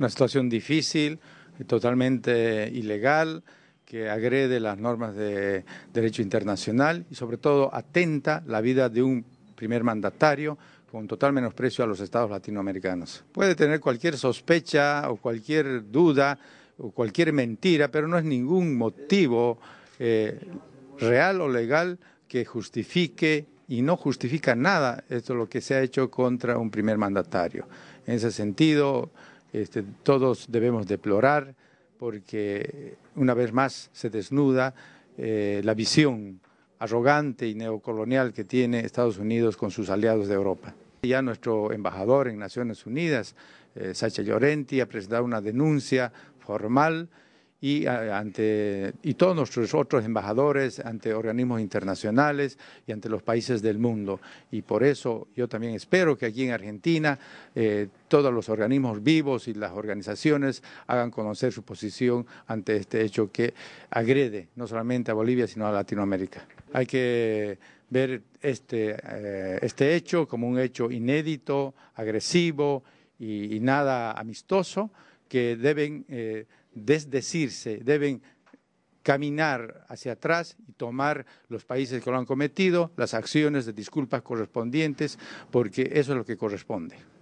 una situación difícil, totalmente ilegal, que agrede las normas de derecho internacional y sobre todo atenta la vida de un primer mandatario con total menosprecio a los estados latinoamericanos. Puede tener cualquier sospecha o cualquier duda o cualquier mentira, pero no es ningún motivo eh, real o legal que justifique y no justifica nada esto lo que se ha hecho contra un primer mandatario. En ese sentido, este, todos debemos deplorar porque una vez más se desnuda eh, la visión arrogante y neocolonial que tiene Estados Unidos con sus aliados de Europa. Ya nuestro embajador en Naciones Unidas, eh, Sacha Llorenti, ha presentado una denuncia formal y, ante, y todos nuestros otros embajadores, ante organismos internacionales y ante los países del mundo. Y por eso yo también espero que aquí en Argentina eh, todos los organismos vivos y las organizaciones hagan conocer su posición ante este hecho que agrede no solamente a Bolivia, sino a Latinoamérica. Hay que ver este, eh, este hecho como un hecho inédito, agresivo y nada amistoso que deben eh, desdecirse, deben caminar hacia atrás y tomar los países que lo han cometido, las acciones de disculpas correspondientes, porque eso es lo que corresponde.